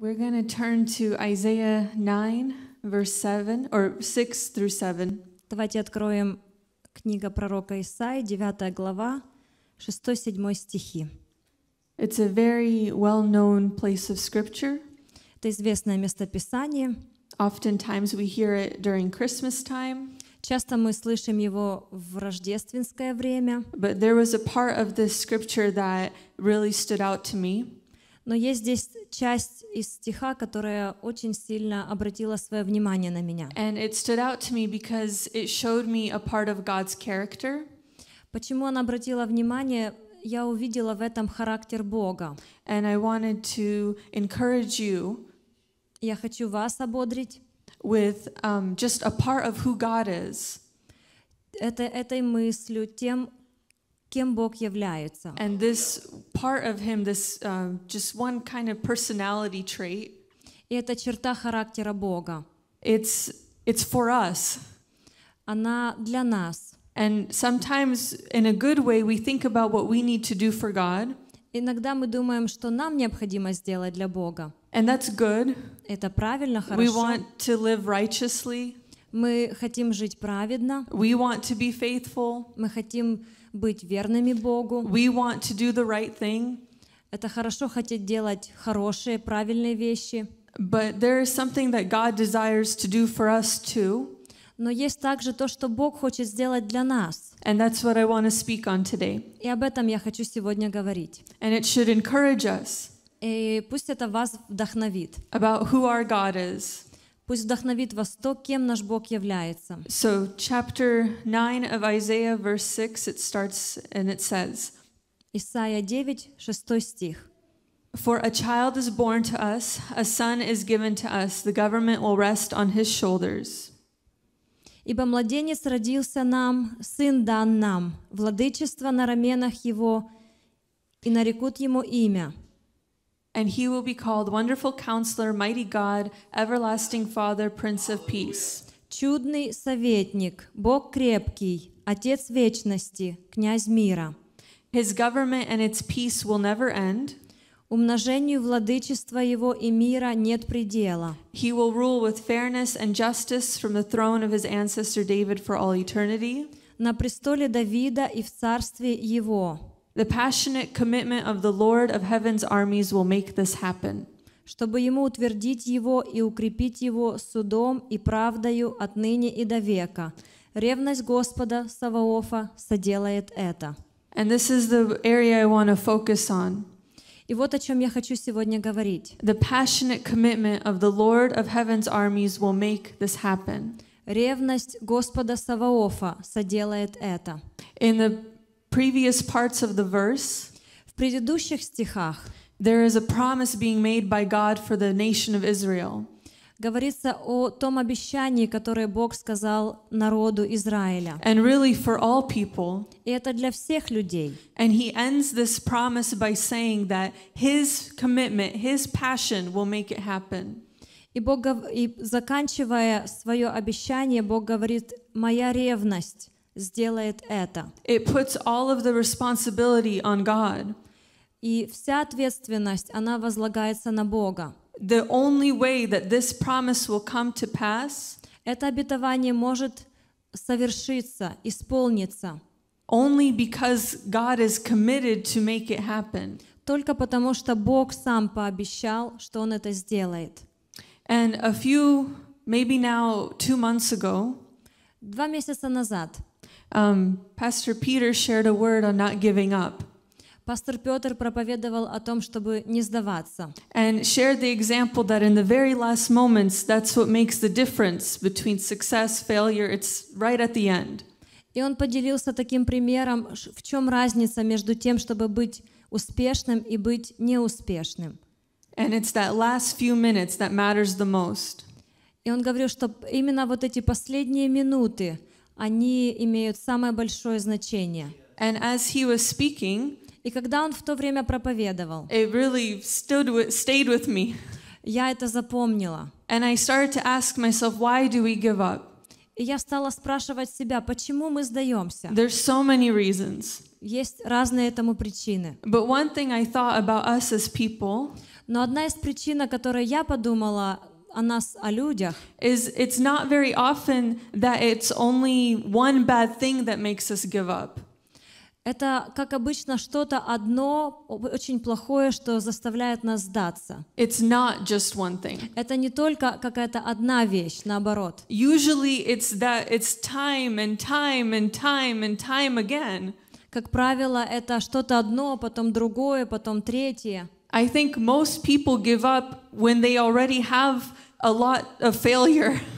We're going to turn to Isaiah 9, verse 7, or 6 through 7. Давайте откроем книга пророка 9 глава, 6-7 стихи. It's a very well-known place of scripture. Это известное местописание. Oftentimes we hear it during Christmas time. Часто мы слышим его в рождественское время. But there was a part of this scripture that really stood out to me. Но есть здесь часть из стиха, которая очень сильно обратила свое внимание на меня. And it stood out to me because it showed me a part of God's character. Почему она обратила внимание? Я увидела в этом характер Бога. And I wanted to encourage you. Я хочу вас ободрить. With um, just a part of who God is. Это этой мыслью, тем, кем Бог является. And this part of him, this uh, just one kind of personality trait. И это черта характера Бога. It's it's for us. Она для нас. And sometimes, in a good way, we think about what we need to do for God. Иногда мы думаем, что нам необходимо сделать для Бога. And that's good. Это правильно, хорошо. We want to live righteously. Мы хотим жить праведно. We want to be faithful. Мы хотим быть верными Богу. We want to do the right thing. Это хорошо хотеть делать хорошие, правильные вещи. But there is something that God desires to do for us too. Но есть также то, что Бог хочет сделать для нас. And that's what I want to speak on today. И об этом я хочу сегодня говорить. And it should encourage us. И пусть это вас вдохновит. About who our God is. Пусть вдохновит вас то, кем наш Бог является. So chapter 9 of Isaiah verse 6 it starts and it says Исайя 9, 6 стих. For a child is born to us, a son is given to us, the government will rest on his shoulders. Ибо младенец родился нам, сын дан нам, владычество на раменах его, и нарекут ему имя. and he will be called Wonderful Counselor, Mighty God, Everlasting Father, Prince of Peace. Чудный советник, Бог крепкий, Отец вечности, князь мира. His government and its peace will never end. Умножению владычества его и мира нет предела. He will rule with fairness and justice from the throne of his ancestor David for all eternity. На престоле Давида и в царстве его. The passionate commitment of the Lord of Heaven's armies will make this happen. чтобы ему утвердить его и укрепить его судом и правдою отныне и до века. Ревность Господа Саваофа соделает это. And this is the area I want to focus on. И вот о чем я хочу сегодня говорить. The passionate commitment of the Lord of Heaven's armies will make this happen. Ревность Господа Саваофа соделает это. In the previous parts of the verse, в предыдущих стихах, there is a promise being made by God for the nation of Israel. Говорится о том обещании, которое Бог сказал народу Израиля. And really for all people. И это для всех людей. And he ends this promise by saying that his commitment, his passion will make it happen. И Бог, и заканчивая свое обещание, Бог говорит, моя ревность сделает это. It puts all of the responsibility on God. И вся ответственность, она возлагается на Бога. The only way that this promise will come to pass, это обетование может совершиться, исполниться. Only because God is committed to make it happen. Только потому, что Бог сам пообещал, что Он это сделает. And a few, maybe now two months ago, два месяца назад, Um, Pastor Peter shared a word on not giving up. Пастор Петр проповедовал о том, чтобы не сдаваться. And shared the example that in the very last moments, that's what makes the difference between success, failure. It's right at the end. И он поделился таким примером, в чем разница между тем, чтобы быть успешным и быть неуспешным. And it's that last few minutes that matters the most. И он говорил, что именно вот эти последние минуты они имеют самое большое значение. And as he was speaking, и когда он в то время проповедовал, it really stood with, stayed with me. я это запомнила. And I started to ask myself, why do we give up? И я стала спрашивать себя, почему мы сдаемся? There's so many reasons. Есть разные этому причины. But one thing I thought about us as people, но одна из причин, о которой я подумала о нас, о людях, is it's not very often that it's only one bad thing that makes us give up. Это, как обычно, что-то одно очень плохое, что заставляет нас сдаться. It's not just one thing. Это не только какая-то одна вещь, наоборот. Usually it's that it's time and time and time and time again. Как правило, это что-то одно, потом другое, потом третье. I think most people give up when they already have a lot of failure.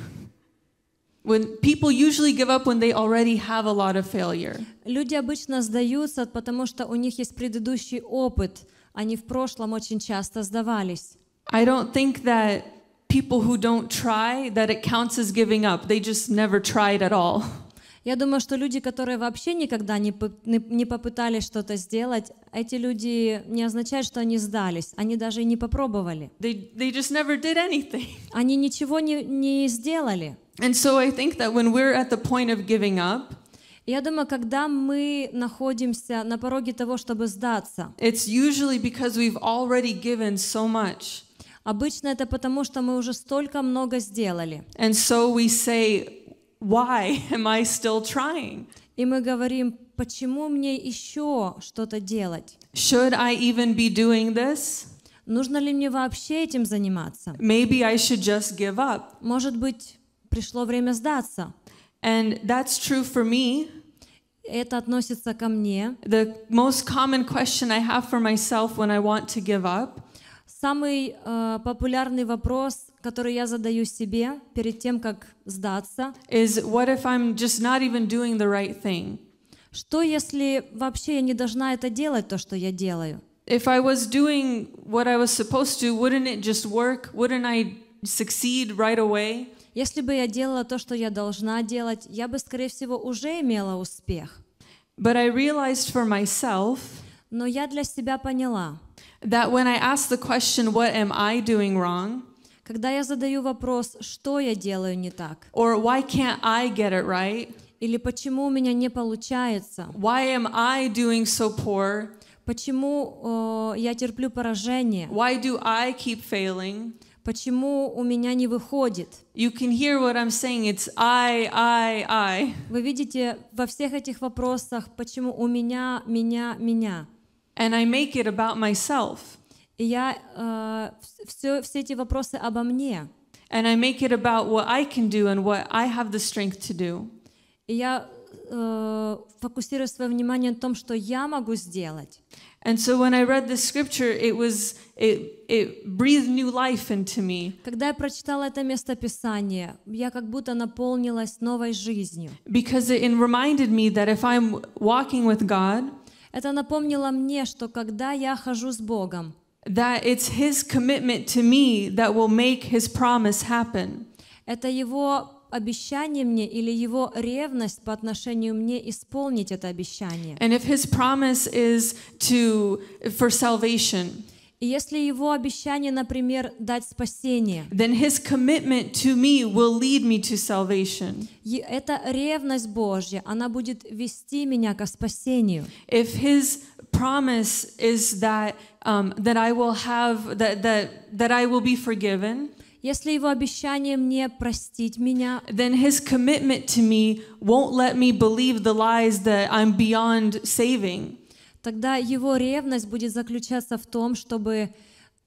When people usually give up when they already have a lot of failure. Люди обычно сдаются, потому что у них есть предыдущий опыт. Они в прошлом очень часто сдавались. I don't think that people who don't try that it counts as giving up. They just never tried at all. Я думаю, что люди, которые вообще никогда не, не попытались что-то сделать, эти люди не означают, что они сдались, они даже и не попробовали. They, they just never did anything. Они ничего не, не сделали. And so I think that when we're at the point of giving up, я думаю, когда мы находимся на пороге того, чтобы сдаться, it's usually because we've already given so much. Обычно это потому, что мы уже столько много сделали. And so we say, why am I still trying? И мы говорим, почему мне еще что-то делать? Should I even be doing this? Нужно ли мне вообще этим заниматься? Maybe I should just give up. Может быть, пришло время сдаться. And that's true for me. Это относится ко мне. The most common question I have for myself when I want to give up. Самый э, популярный вопрос который я задаю себе перед тем, как сдаться, is what if I'm just not even doing the right thing? Что если вообще я не должна это делать, то, что я делаю? If I was doing what I was supposed to, wouldn't it just work? Wouldn't I succeed right away? Если бы я делала то, что я должна делать, я бы, скорее всего, уже имела успех. But I realized for myself, но я для себя поняла, that when I asked the question, what am I doing wrong? Когда я задаю вопрос, что я делаю не так? Or why can't I get it right? Или почему у меня не получается? Why am I doing so poor? Почему э, я терплю поражение? Why do I keep failing? Почему у меня не выходит? You can hear what I'm saying. It's I, I, I. Вы видите во всех этих вопросах, почему у меня, меня, меня. And I make it about myself. И я э, все, все эти вопросы обо мне. And I make it about what I can do and what I have the strength to do. И я э, фокусирую свое внимание на том, что я могу сделать. And so when I read this scripture, it was it it breathed new life into me. Когда я прочитала это место Писания, я как будто наполнилась новой жизнью. Because it reminded me that if I'm walking with God, это напомнило мне, что когда я хожу с Богом, That it's his commitment to me that will make his promise happen. Это его обещание мне или его ревность по отношению мне исполнить это обещание. And if his promise is to for salvation. И если его обещание, например, дать спасение, then his commitment to me will lead me to salvation. Это ревность Божья, она будет вести меня к спасению. If his promise is that um, that I will have that that that I will be forgiven. Если его обещание мне простить меня, then his commitment to me won't let me believe the lies that I'm beyond saving. Тогда его ревность будет заключаться в том, чтобы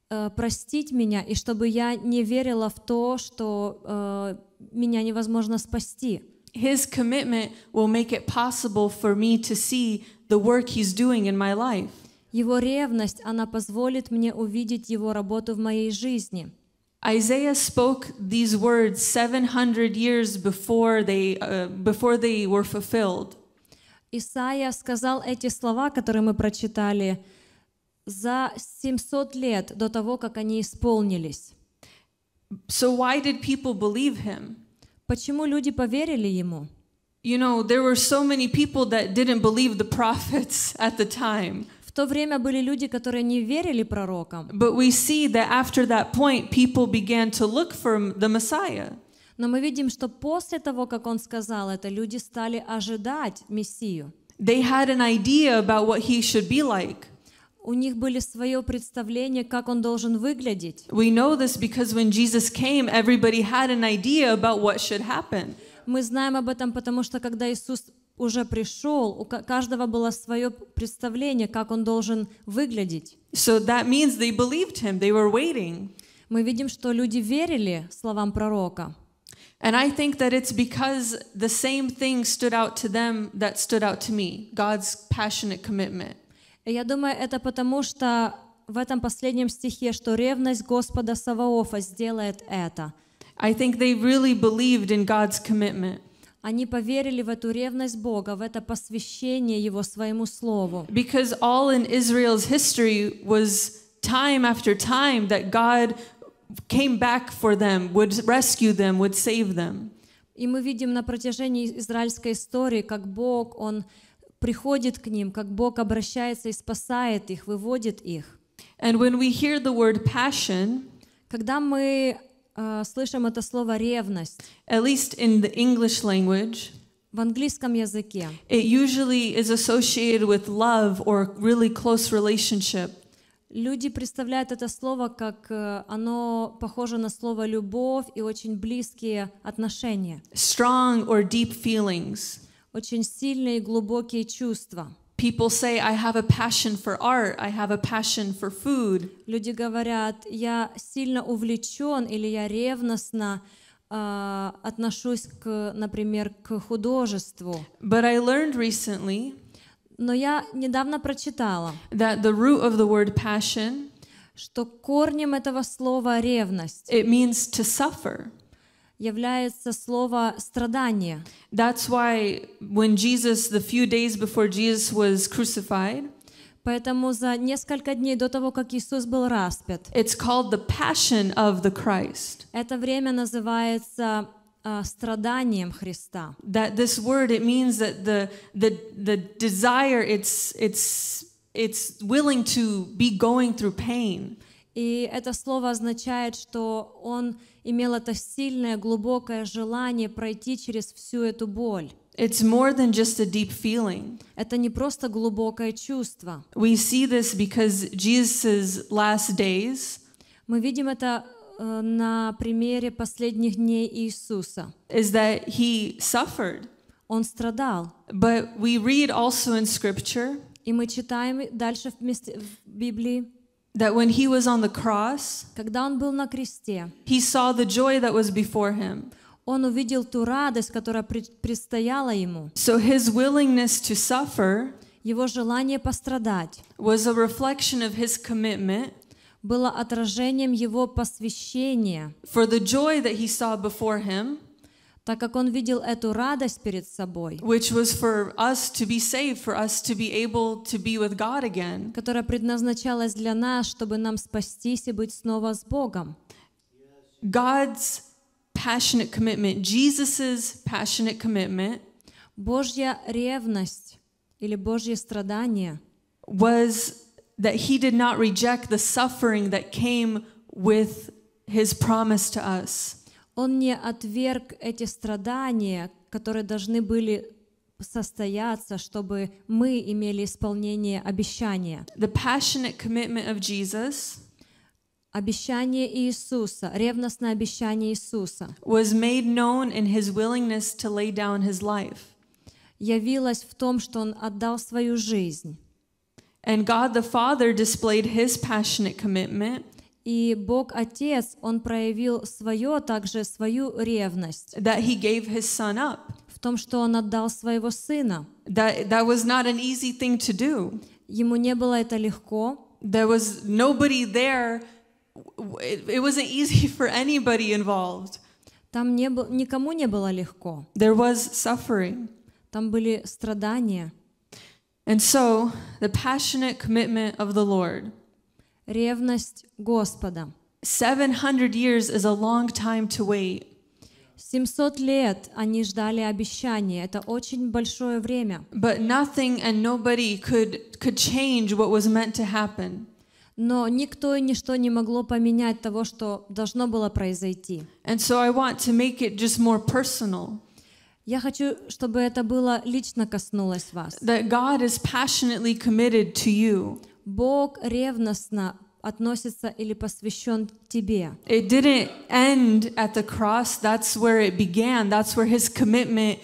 э, простить меня и чтобы я не верила в то, что э, меня невозможно спасти. His commitment will make it possible for me to see the work he's doing in my life. Его ревность, она позволит мне увидеть Его работу в моей жизни. Isaiah spoke these words 700 years before they, uh, before they were fulfilled. Исаия сказал эти слова, которые мы прочитали, за 700 лет до того, как они исполнились. So why did people believe him? Почему люди поверили ему? You know, there were so many people that didn't believe the prophets at the time то время были люди, которые не верили пророкам. But we see that after that point people began to look for the Messiah. Но мы видим, что после того, как он сказал это, люди стали ожидать Мессию. They had an idea about what he should be like. У них были свое представление, как он должен выглядеть. We know this because when Jesus came, everybody had an idea about what should happen. Мы знаем об этом, потому что когда Иисус уже пришел, у каждого было свое представление, как он должен выглядеть. So that means they believed him, they were waiting. Мы видим, что люди верили словам пророка. And I think that it's because the same thing stood out to them that stood out to me, God's passionate commitment. Я думаю, это потому, что в этом последнем стихе, что ревность Господа Саваофа сделает это. I think they really believed in God's commitment. Они поверили в эту ревность Бога, в это посвящение Его своему Слову. Because all in Israel's history was time after time that God came back for them, would rescue them, would save them. И мы видим на протяжении израильской истории, как Бог, Он приходит к ним, как Бог обращается и спасает их, выводит их. And when we hear the word passion, когда мы э, слышим это слово ревность. At least in the English language. В английском языке. It usually is associated with love or really close relationship. Люди представляют это слово как э, оно похоже на слово любовь и очень близкие отношения. Strong or deep feelings. Очень сильные и глубокие чувства. People say, I have a passion for art, I have a passion for food. Люди говорят, я сильно увлечен или я ревностно uh, отношусь к, например, к художеству. But I learned recently, но я недавно прочитала, that the root of the word passion, что корнем этого слова ревность. It means to suffer является слово страдание. That's why when Jesus, the few days before Jesus was crucified, Поэтому за несколько дней до того, как Иисус был распят, it's called the passion of the Christ. Это время называется страданием Христа. That this word it means that the the the desire it's it's it's willing to be going through pain. И это слово означает, что он имел это сильное, глубокое желание пройти через всю эту боль. It's more than just a deep feeling. Это не просто глубокое чувство. We see this because Jesus's last days. Мы видим это э, на примере последних дней Иисуса. Is that he suffered? Он страдал. But we read also in Scripture. И мы читаем дальше в Библии. that when he was on the cross, когда он был на кресте, he saw the joy that was before him. Он увидел ту радость, которая предстояла ему. So his willingness to suffer его желание пострадать was a reflection of his commitment было отражением его посвящения for the joy that he saw before him так как он видел эту радость перед собой, which was for us to be saved, for us to be able to be with God again, которая предназначалась для нас, чтобы нам спастись и быть снова с Богом. God's passionate commitment, Jesus's passionate commitment, Божья ревность или Божье страдание was that he did not reject the suffering that came with his promise to us. Он не отверг эти страдания, которые должны были состояться, чтобы мы имели исполнение обещания. The passionate commitment of Jesus обещание Иисуса, ревностное обещание Иисуса was made known in his willingness to lay down his life. явилось в том, что он отдал свою жизнь. And God the Father displayed his passionate commitment и Бог Отец, Он проявил свое, также свою ревность. That he gave his son up. В том, что Он отдал своего сына. That, that was not an easy thing to do. Ему не было это легко. There was nobody there. It, it wasn't easy for anybody involved. Там не был, никому не было легко. There was suffering. Там были страдания. And so, the passionate commitment of the Lord – Ревность Господа. 700 years is a long time to wait. 700 лет они ждали обещания. Это очень большое время. But nothing and nobody could, could change what was meant to happen. Но никто и ничто не могло поменять того, что должно было произойти. And so I want to make it just more personal. Я хочу, чтобы это было лично коснулось вас. That God is passionately committed to you. Бог ревностно относится или посвящен тебе. It didn't end at the cross. That's where it began. That's where his commitment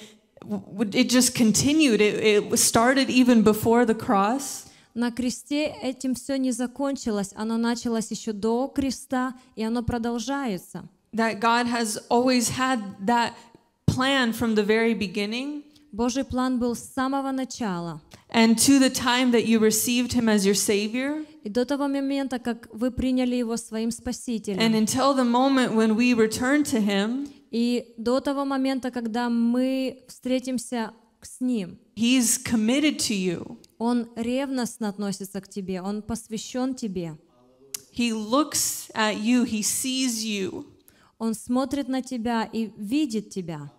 it just continued. It, it started even before the cross. На кресте этим все не закончилось. Оно началось еще до креста, и оно продолжается. That God has always had that plan from the very beginning. Божий план был с самого начала. And to the time that you received him as your savior. И до того момента, как вы приняли его своим спасителем. And until the moment when we return to him. И до того момента, когда мы встретимся с ним. He's committed to you. Он ревностно относится к тебе, он посвящен тебе. He looks at you, he sees you. Он смотрит на тебя и видит тебя.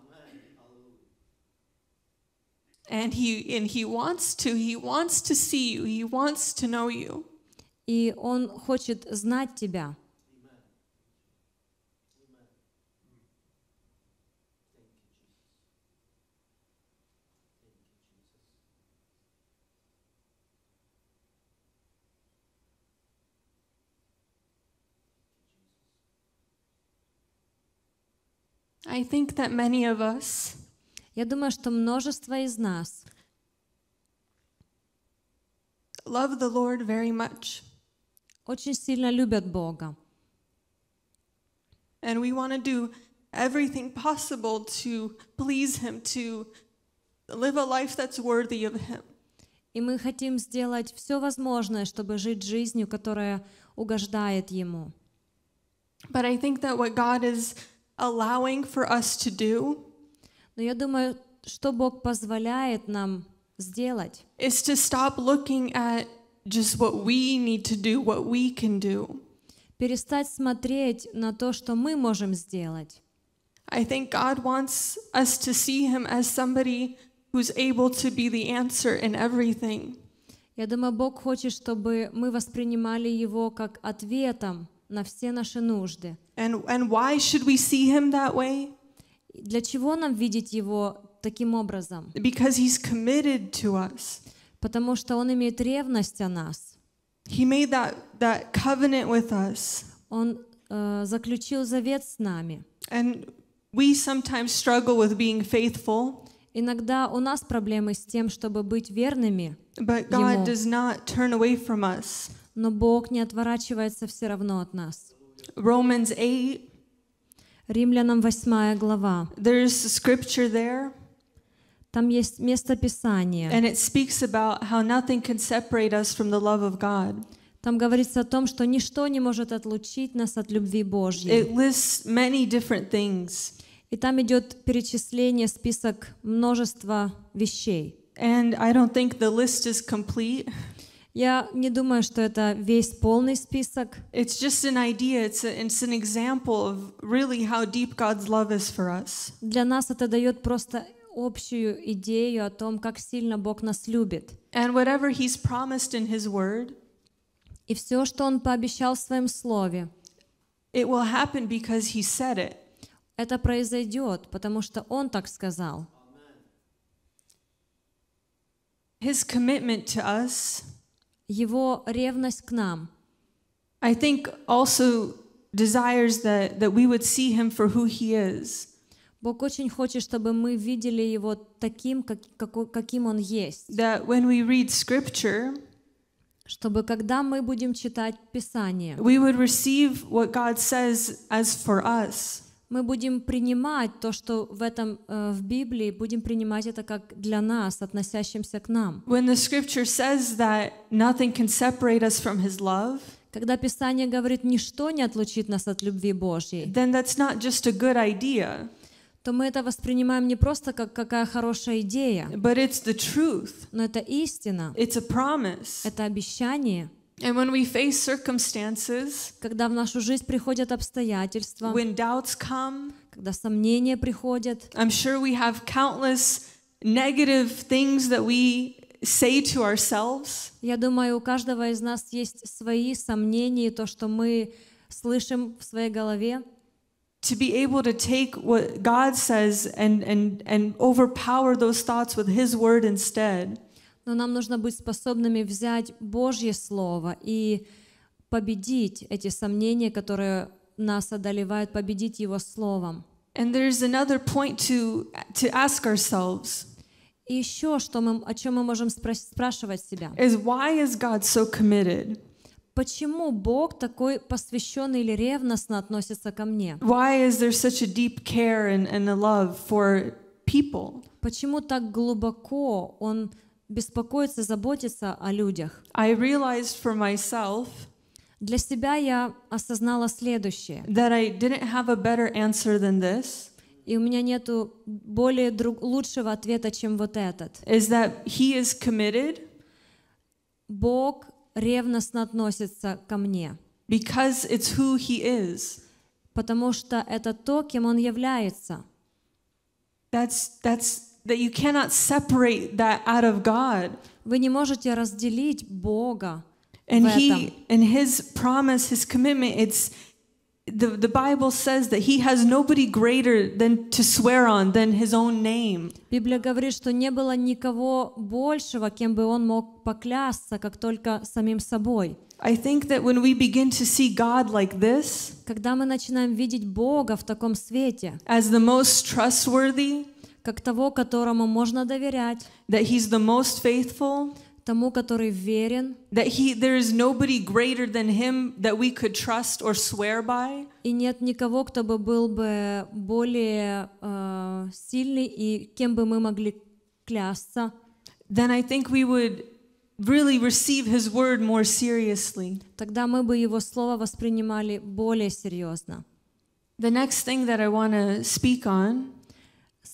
And he, and he wants to, he wants to see you, he wants to know you. И он хочет знать тебя. I think that many of us Я думаю, что множество из нас love the Lord very much. очень сильно любят Бога. And we want to do everything possible to please Him, to live a life that's worthy of Him. И мы хотим сделать все возможное, чтобы жить жизнью, которая угождает Ему. But I think that what God is allowing for us to do Но я думаю, что Бог позволяет нам сделать. It's to stop looking at just what we need to do, what we can do. Перестать смотреть на то, что мы можем сделать. I think God wants us to see him as somebody who's able to be the answer in everything. Я думаю, Бог хочет, чтобы мы воспринимали его как ответом на все наши нужды. And, and why should we see him that way? Для чего нам видеть его таким образом? Because he's committed to us. Потому что он имеет ревность о нас. He made that, that covenant with us. Он э, заключил завет с нами. And we sometimes struggle with being faithful. Иногда у нас проблемы с тем, чтобы быть верными. But God ему. does not turn away from us. Но Бог не отворачивается все равно от нас. Romans 8 Римлянам 8 глава. There's a scripture there. Там есть место Писания. And it speaks about how nothing can separate us from the love of God. Там говорится о том, что ничто не может отлучить нас от любви Божьей. It lists many different things. И там идет перечисление, список множества вещей. And I don't think the list is complete. Я не думаю, что это весь полный список. It's just an idea. It's, a, it's an example of really how deep God's love is for us. Для нас это дает просто общую идею о том, как сильно Бог нас любит. And whatever He's promised in His Word. И все, что Он пообещал в своем слове. It will happen because He said it. Это произойдет, потому что Он так сказал. His commitment to us. его ревность к нам. I think also desires that, that we would see him for who he is. Бог очень хочет, чтобы мы видели его таким, как, как, каким он есть. That when we read scripture, чтобы когда мы будем читать Писание, we would receive what God says as for us. мы будем принимать то, что в этом э, в Библии, будем принимать это как для нас, относящимся к нам. When the scripture says that nothing can separate us from his love, когда Писание говорит, ничто не отлучит нас от любви Божьей, then that's not just a good idea, то мы это воспринимаем не просто как какая хорошая идея, but it's the truth. но это истина, it's a promise. это обещание. And when we face circumstances, когда в нашу жизнь приходят обстоятельства, when doubts come, когда сомнения приходят, I'm sure we have countless negative things that we say to ourselves. Я думаю, у каждого из нас есть свои сомнения, то, что мы слышим в своей голове. To be able to take what God says and, and, and overpower those thoughts with His word instead. но нам нужно быть способными взять Божье Слово и победить эти сомнения, которые нас одолевают, победить Его Словом. And another point to, to ask ourselves. И еще, что мы, о чем мы можем спра- спрашивать себя. Is why is God so committed? Почему Бог такой посвященный или ревностно относится ко мне? Почему так глубоко Он беспокоиться, заботиться о людях. I realized for myself, для себя я осознала следующее. That I didn't have a better answer than this. И у меня нету более друг, лучшего ответа, чем вот этот. Is that he is committed? Бог ревностно относится ко мне. Because it's who he is. Потому что это то, кем он является. That's that's that you cannot separate that out of God. Вы не можете разделить Бога and he and his promise, his commitment, it's the, the Bible says that he has nobody greater than to swear on than his own name. Библия говорит, что не было никого большего, кем бы он мог поклясться, как только самим собой. I think that when we begin to see God like this, когда мы начинаем видеть Бога в таком свете, as the most trustworthy, как того, которому можно доверять, that he's the most faithful, тому, который верен, that he, there is nobody greater than him that we could trust or swear by, и нет никого, кто бы был бы более uh, сильный и кем бы мы могли клясться, then I think we would really receive his word more seriously. Тогда мы бы его слово воспринимали более серьезно. The next thing that I want to speak on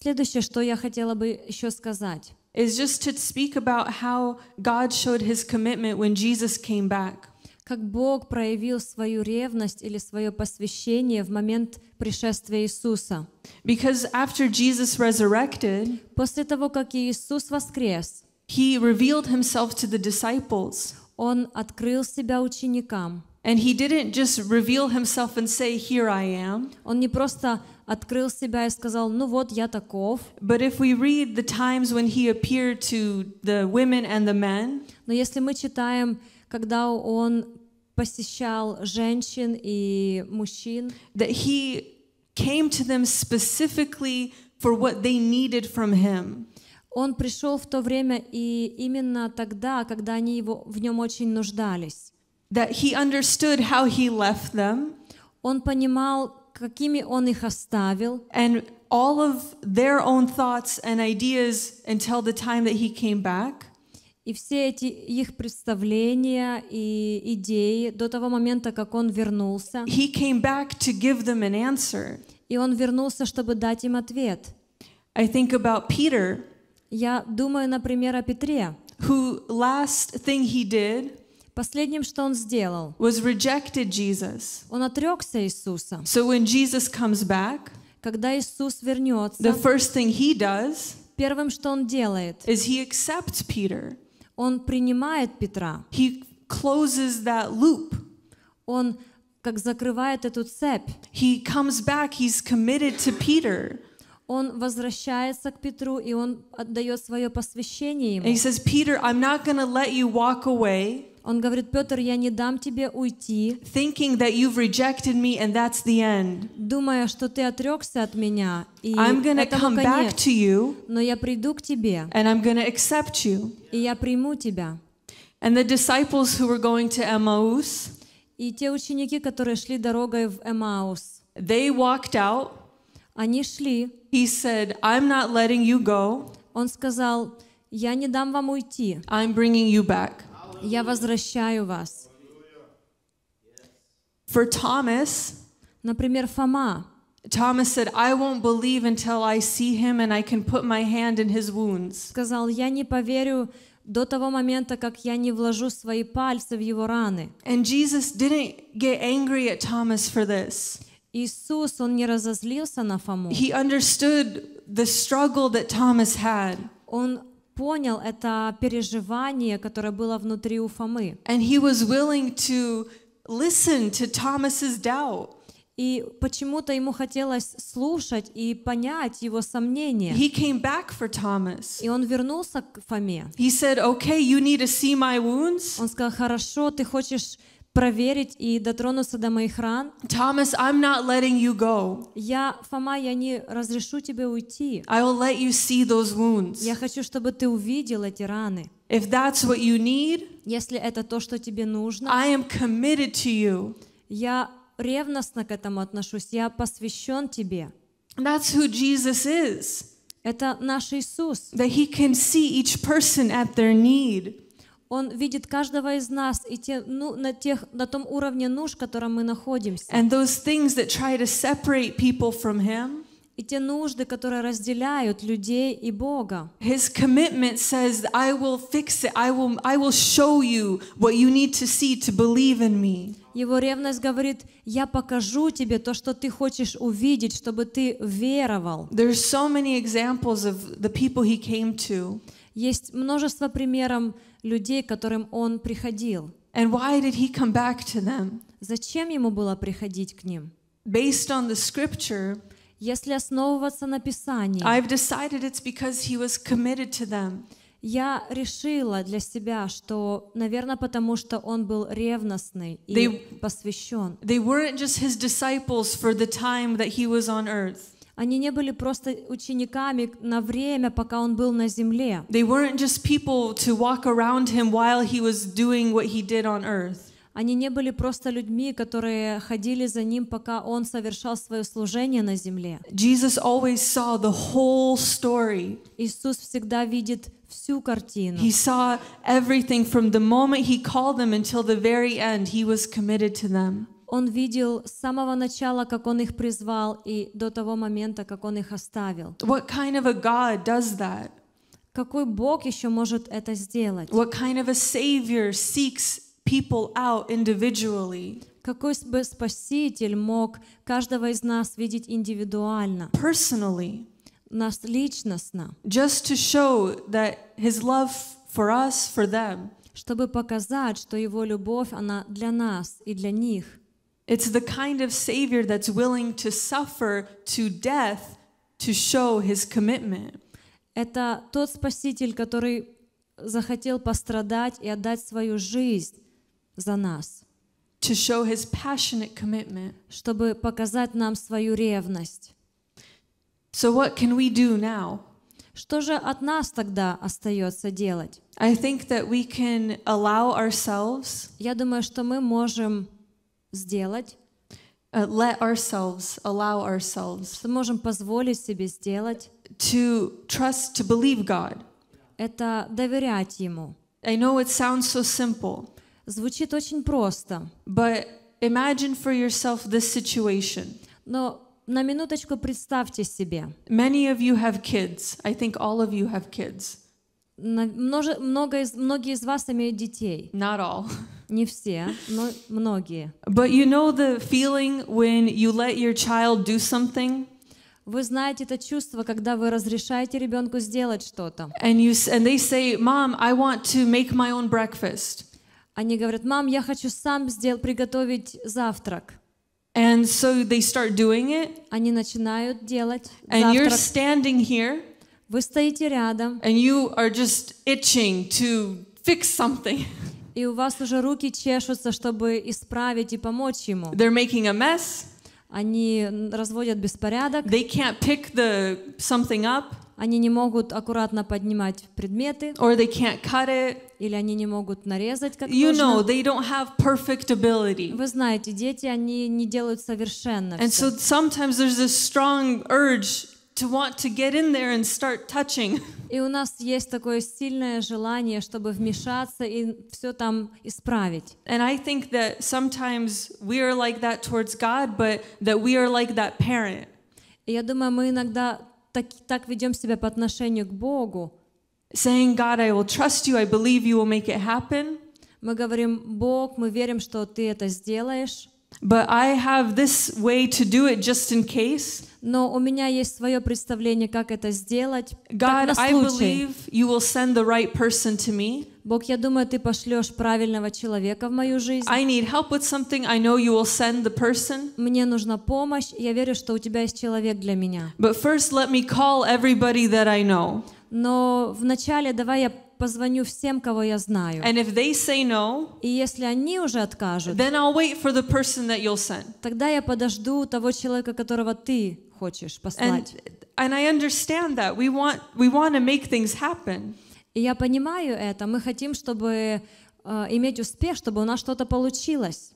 Следующее, что я хотела бы еще сказать, is just to speak about how God showed his commitment when Jesus came back. как Бог проявил свою ревность или свое посвящение в момент пришествия Иисуса. Because after Jesus resurrected, после того, как Иисус воскрес, he revealed himself to the disciples. Он открыл себя ученикам. And he didn't just reveal himself and say, "Here I am." Он не просто открыл себя и сказал, ну вот я таков. But if we read the times when he appeared to the women and the men, но если мы читаем, когда он посещал женщин и мужчин, that he came to them specifically for what they needed from him. Он пришел в то время и именно тогда, когда они его в нем очень нуждались. That he understood how he left them. Он понимал какими он их оставил. And all of their own thoughts and ideas until the time that he came back. И все эти их представления и идеи до того момента, как он вернулся. He came back to give them an answer. И он вернулся, чтобы дать им ответ. I think about Peter. Я думаю, например, о Петре. Who last thing he did? Последним, что он сделал, was rejected Jesus. Он отрекся Иисуса. So when Jesus comes back, когда Иисус вернется, the first thing he does, первым, что он делает, is he accepts Peter. Он принимает Петра. He closes that loop. Он как закрывает эту цепь. He comes back, he's committed to Peter. он возвращается к Петру и он отдает свое посвящение ему. And he says, Peter, I'm not going to let you walk away. Он говорит, Петр, я не дам тебе уйти. Thinking that you've rejected me and that's the end. Думая, что ты отрекся от меня и I'm gonna come конец. back to you. Но я приду к тебе. And I'm gonna accept you. И я приму тебя. And the disciples who were going to Emmaus. И те ученики, которые шли дорогой в Эмаус. They walked out. Они шли. He said, I'm not letting you go. Он сказал, я не дам вам уйти. I'm bringing you back. Я возвращаю вас. For Thomas, например, Фома. Thomas said, I won't believe until I see him and I can put my hand in his wounds. Сказал, я не поверю до того момента, как я не вложу свои пальцы в его раны. And Jesus didn't get angry at Thomas for this. Иисус, он не разозлился на Фому. He understood the struggle that Thomas had. Он понял это переживание, которое было внутри у Фомы. And he was willing to listen to Thomas's doubt. И почему-то ему хотелось слушать и понять его сомнения. He came back for Thomas. И он вернулся к Фоме. He said, "Okay, you need to see my wounds." Он сказал, хорошо, ты хочешь проверить и дотронуться до моих ран. Thomas, I'm not letting you go. Я, Фома, я не разрешу тебе уйти. I will let you see those wounds. Я хочу, чтобы ты увидел эти раны. If that's what you need, если это то, что тебе нужно, I am committed to you. Я ревностно к этому отношусь. Я посвящен тебе. That's who Jesus is. Это наш Иисус. That he can see each person at their need. Он видит каждого из нас и те, ну, на, тех, на том уровне нужд, в котором мы находимся. And those things that try to separate people from Him. И те нужды, которые разделяют людей и Бога. His commitment says, "I will fix it. I will, I will show you what you need to see to believe in me." Его ревность говорит, я покажу тебе то, что ты хочешь увидеть, чтобы ты веровал. There are so many examples of the people he came to. Есть множество примеров людей, к которым он приходил. And why did he come back to them? Зачем ему было приходить к ним? Based on the scripture, если основываться на Писании, I've decided it's because he was committed to them. Я решила для себя, что, наверное, потому что он был ревностный и they, посвящен. They weren't just his disciples for the time that he was on earth. Они не были просто учениками на время, пока он был на земле. They weren't just people to walk around him while he was doing what he did on earth. Они не были просто людьми, которые ходили за ним, пока он совершал свое служение на земле. Jesus always saw the whole story. Иисус всегда видит всю картину. He saw everything from the moment he called them until the very end. He was committed to them он видел с самого начала, как он их призвал, и до того момента, как он их оставил. What kind of a God does that? Какой Бог еще может это сделать? What kind of a Savior seeks people out individually? Какой бы Спаситель мог каждого из нас видеть индивидуально? Personally. Нас личностно. Just to show that His love for us, for them. Чтобы показать, что Его любовь, она для нас и для них. It's the kind of Savior that's willing to suffer to death to show his commitment. Это тот Спаситель, который захотел пострадать и отдать свою жизнь за нас. To show his passionate commitment. Чтобы показать нам свою ревность. So what can we do now? Что же от нас тогда остается делать? I think that we can allow ourselves Я думаю, что мы можем сделать. let ourselves, allow ourselves. Что можем позволить себе сделать. To trust, to believe God. Это доверять Ему. I know it sounds so simple. Звучит очень просто. But imagine for yourself this situation. Но на минуточку представьте себе. Many of you have kids. I think all of you have kids. Множе, много из, многие из вас имеют детей. Not all. Не все, но многие. But you know the feeling when you let your child do something? Вы знаете это чувство, когда вы разрешаете ребенку сделать что-то. And you and they say, "Mom, I want to make my own breakfast." Они говорят, "Мам, я хочу сам сделать, приготовить завтрак." And so they start doing it. Они начинают делать завтрак. And you're standing here. Вы стоите рядом. And you are just itching to fix something. И у вас уже руки чешутся, чтобы исправить и помочь ему. They're making a mess. Они разводят беспорядок. They can't pick the something up. Они не могут аккуратно поднимать предметы. Or they can't cut it. Или они не могут нарезать как you нужно. Know, they don't have perfect ability. Вы знаете, дети, они не делают совершенно And все. so sometimes there's this strong urge to want to get in there and start touching. И у нас есть такое сильное желание, чтобы вмешаться и все там исправить. And I think that sometimes we are like that towards God, but that we are like that parent. И я думаю, мы иногда так, так ведем себя по отношению к Богу. Saying, God, I will trust you, I believe you will make it happen. Мы говорим, Бог, мы верим, что Ты это сделаешь. But I have this way to do it just in case. Но у меня есть свое представление, как это сделать. God, I believe you will send the right person to me. Бог, я думаю, ты пошлешь правильного человека в мою жизнь. I need help with something. I know you will send the person. Мне нужна помощь. Я верю, что у тебя есть человек для меня. But first, let me call everybody that I know. Но вначале давай я позвоню всем, кого я знаю. And if they say no, и если они уже откажут, then I'll wait for the person that you'll send. Тогда я подожду того человека, которого ты хочешь послать. И я понимаю это. Мы хотим, чтобы uh, иметь успех, чтобы у нас что-то получилось.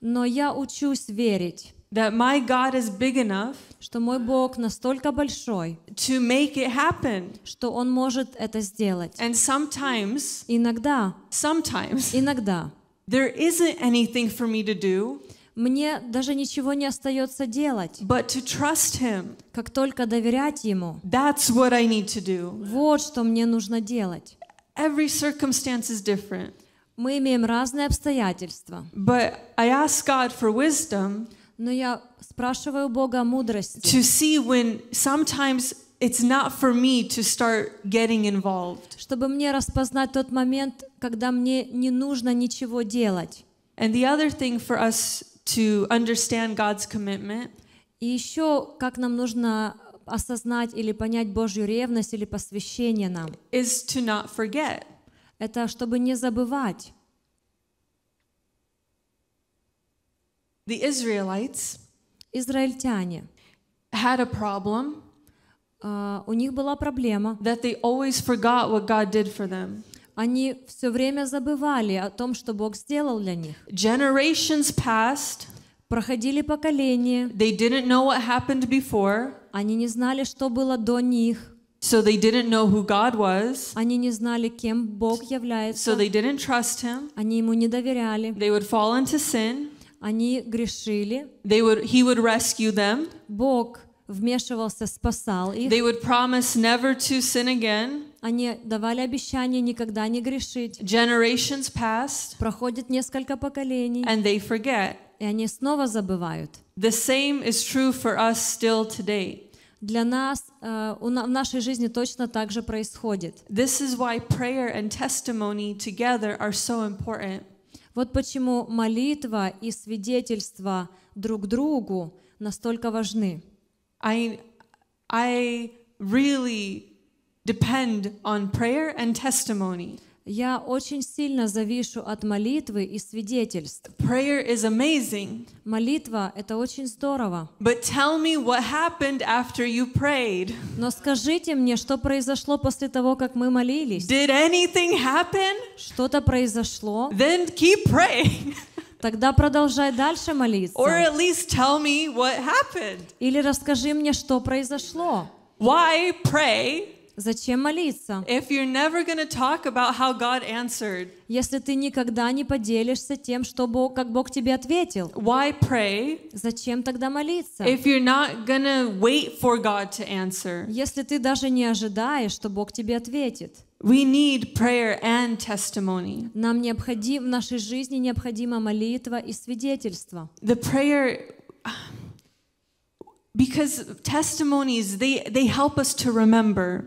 Но я учусь верить that my God is big enough что мой Бог настолько большой, to make it happen. что Он может это сделать. And sometimes, иногда, sometimes, иногда, there isn't anything for me to do, мне даже ничего не остается делать, but to trust him. как только доверять Ему. That's what I need to do. Вот что мне нужно делать. Every circumstance is different. Мы имеем разные обстоятельства. But I ask God for wisdom, но я спрашиваю Бога мудрости. To see when sometimes it's not for me to start getting involved. Чтобы мне распознать тот момент, когда мне не нужно ничего делать. And the other thing for us to understand God's commitment. И еще как нам нужно осознать или понять Божью ревность или посвящение нам. Is to not forget. Это чтобы не забывать. The Israelites израильтяне had a problem uh, у них была проблема. That they always forgot what God did for them. Они все время забывали о том, что Бог сделал для них. Generations passed. Проходили поколения. They didn't know what happened before. Они не знали, что было до них. So they didn't know who God was. Они не знали, кем Бог является. So they didn't trust him. Они ему не доверяли. They would fall into sin. Они грешили. They would, he would rescue them. Бог вмешивался, спасал их. They would promise never to sin again. Они давали обещание никогда не грешить. Generations passed. Проходит несколько поколений. And they forget. И они снова забывают. The same is true for us still today. Для нас э, у в нашей жизни точно так же происходит. This is why prayer and testimony together are so important. Вот почему молитва и свидетельство друг другу настолько важны. I, I really depend on prayer and testimony. Я очень сильно завишу от молитвы и свидетельств. Prayer is amazing. Молитва — это очень здорово. But tell me what happened after you prayed. Но скажите мне, что произошло после того, как мы молились? Did anything happen? Что-то произошло? Then keep praying. Тогда продолжай дальше молиться. Or at least tell me what happened. Или расскажи мне, что произошло. Why pray Зачем молиться? If you're never going to talk about how God answered. Если ты никогда не поделишься тем, что Бог, как Бог тебе ответил. Why pray? Зачем тогда молиться? If you're not going to wait for God to answer. Если ты даже не ожидаешь, что Бог тебе ответит. We need prayer and testimony. Нам необходим в нашей жизни необходима молитва и свидетельство. The prayer because testimonies they they help us to remember.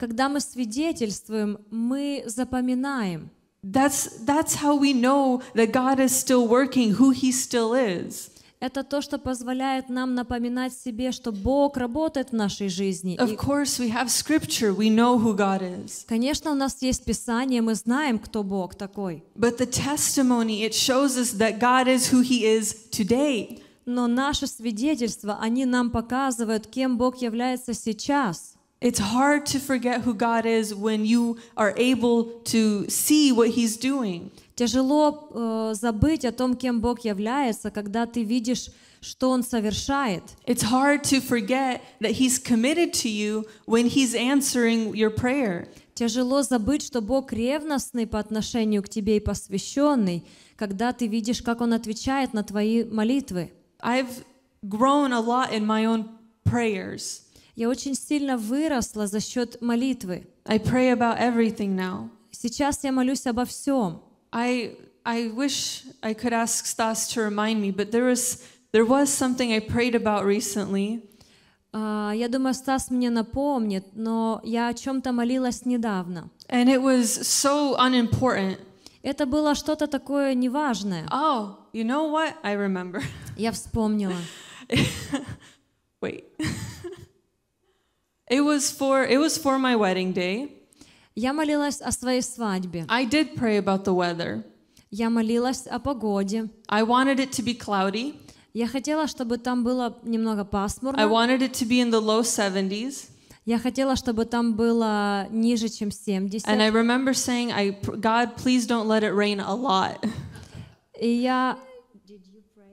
Когда мы свидетельствуем, мы запоминаем. That's, that's how we know that God is still working, who He still is. Это то, что позволяет нам напоминать себе, что Бог работает в нашей жизни. Of course, we have scripture. We know who God is. Конечно, у нас есть Писание, мы знаем, кто Бог такой. But the testimony it shows us that God is who He is today. Но наши свидетельства, они нам показывают, кем Бог является сейчас. It's hard to forget who God is when you are able to see what he's doing. Тяжело э, забыть о том, кем Бог является, когда ты видишь, что он совершает. It's hard to forget that he's committed to you when he's answering your prayer. Тяжело забыть, что Бог ревностный по отношению к тебе и посвященный, когда ты видишь, как он отвечает на твои молитвы. I've grown a lot in my own prayers. Я очень сильно выросла за счет молитвы. I pray about everything now. Сейчас я молюсь обо всем. I I wish I could ask Stas to remind me, but there was there was something I prayed about recently. Uh, я думаю, Стас мне напомнит, но я о чем-то молилась недавно. And it was so unimportant. Это было что-то такое неважное. Oh, you know what? I remember. Я вспомнила. Wait. It was for it was for my wedding day. Я молилась о своей свадьбе. I did pray about the weather. Я молилась о погоде. I wanted it to be cloudy. Я хотела, чтобы там было немного пасмурно. I wanted it to be in the low 70s. Я хотела, чтобы там было ниже, чем 70. And I remember saying, I, God, please don't let it rain a lot. И я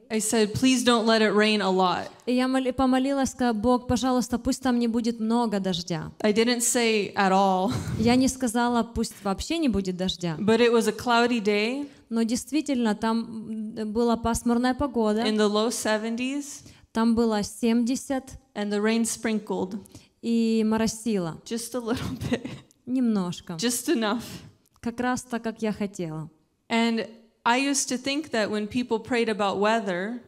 I said, please don't let it rain a lot. И я помолилась, Бог, пожалуйста, пусть там не будет много дождя. I didn't say at all. Я не сказала, пусть вообще не будет дождя. But it was a cloudy day. Но действительно, там э, была пасмурная погода. In the low 70s. Там было 70. And the rain sprinkled. И моросило. Just a little bit. Немножко. Just enough. Как раз так, как я хотела. And I used to think that when people prayed about weather,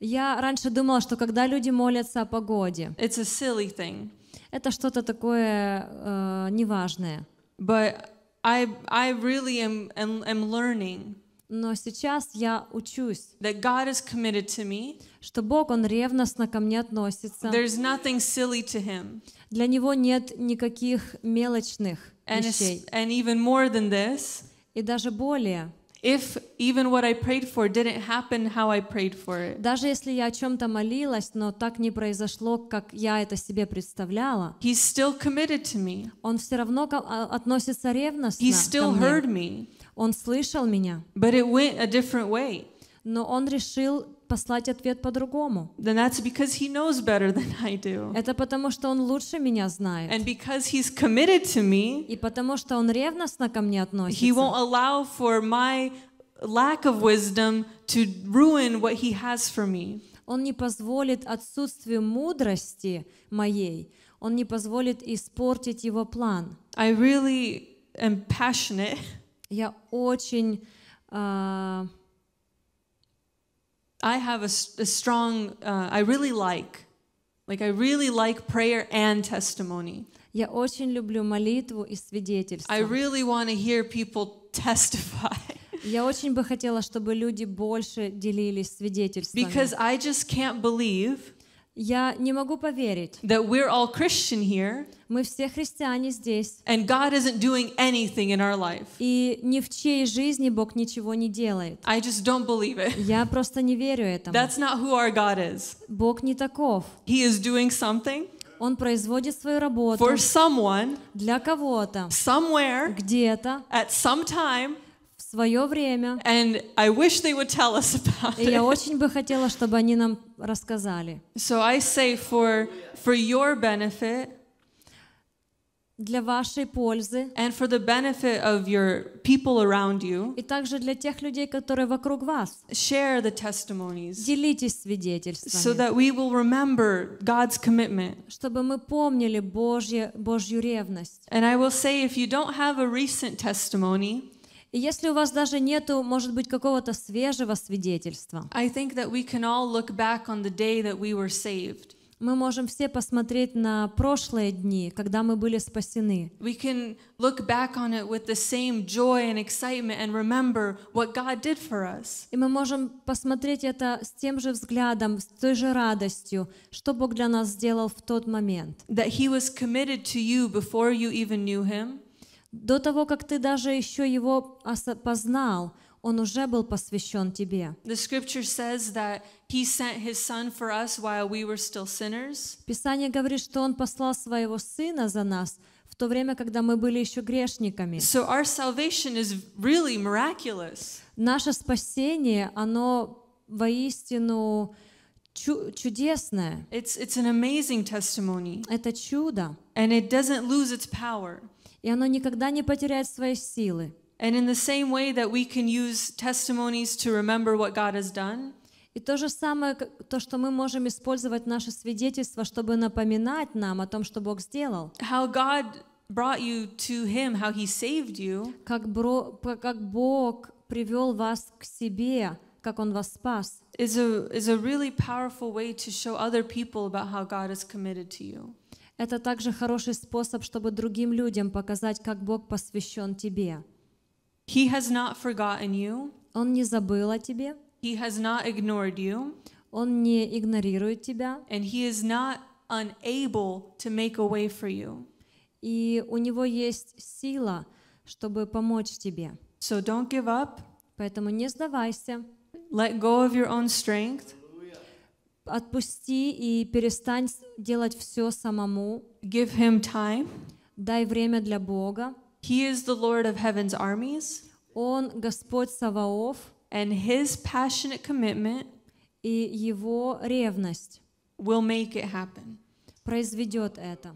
я раньше думала, что когда люди молятся о погоде, it's a silly thing. это что-то такое э, неважное. But I, I really am, am, am learning но сейчас я учусь, that God is committed to me. что Бог, Он ревностно ко мне относится. There's nothing silly to him. Для Него нет никаких мелочных and вещей. And even more than this, И даже более. If even what I prayed for didn't happen how I prayed for it. Даже если я о чем-то молилась, но так не произошло, как я это себе представляла. He's still committed to me. Он все равно а, относится ревностно He still Heard me. Он слышал меня. But it went a different way. Но он решил послать ответ по-другому. Then that's because he knows better than I do. Это потому что он лучше меня знает. And because he's committed to me. И потому что он ревностно ко мне относится. He won't allow for my lack of wisdom to ruin what he has for me. Он не позволит отсутствию мудрости моей. Он не позволит испортить его план. I really am passionate. Я очень uh, I have a, a strong, uh, I really like, like I really like prayer and testimony. Я очень люблю молитву и свидетельство. I really want to hear people testify. Я очень бы хотела, чтобы люди больше делились свидетельствами. Because I just can't believe Я не могу поверить. That we're all Christian here. Мы все христиане здесь. And God isn't doing anything in our life. И ни в чьей жизни Бог ничего не делает. I just don't believe it. Я просто не верю этому. That's not who our God is. Бог не таков. He is doing something. Он производит свою работу for someone, для кого-то, somewhere, где-то, at some time, свое время. And I wish they would tell us about it. И я очень бы хотела, чтобы они нам рассказали. So I say for for your benefit. Для вашей пользы. And for the benefit of your people around you. И также для тех людей, которые вокруг вас. Share the testimonies. Делитесь свидетельствами. So that we will remember God's commitment. Чтобы мы помнили Божье, Божью ревность. And I will say, if you don't have a recent testimony, И если у вас даже нету, может быть, какого-то свежего свидетельства. I think that we can all look back on the day that we were saved. Мы можем все посмотреть на прошлые дни, когда мы были спасены. We can look back on it with the same joy and excitement and remember what God did for us. И мы можем посмотреть это с тем же взглядом, с той же радостью, что Бог для нас сделал в тот момент. That he was committed to you before you even knew him до того, как ты даже еще его познал, он уже был посвящен тебе. Писание говорит, что он послал своего сына за нас в то время, когда мы были еще грешниками. So our salvation is really miraculous. Наше спасение, оно воистину чу чудесное. It's, it's an amazing testimony. Это чудо. And it doesn't lose its power и оно никогда не потеряет своей силы. And in the same way that we can use testimonies to remember what God has done, и то же самое, то, что мы можем использовать наши свидетельства, чтобы напоминать нам о том, что Бог сделал. How God brought you to Him, how He saved you. Как, бро, как Бог привел вас к себе, как Он вас спас. Is a, is a really powerful way to show other people about how God is committed to you. Это также хороший способ, чтобы другим людям показать, как Бог посвящен тебе. He has not forgotten you. Он не забыл о тебе. He has not ignored you. Он не игнорирует тебя. And he is not unable to make a way for you. И у него есть сила, чтобы помочь тебе. So don't give up. Поэтому не сдавайся. Let go of your own strength. Отпусти и перестань делать все самому. Give him time. Дай время для Бога. He is the Lord of heaven's armies. Он Господь Саваоф. And his passionate commitment и его ревность will make it happen. произведет это.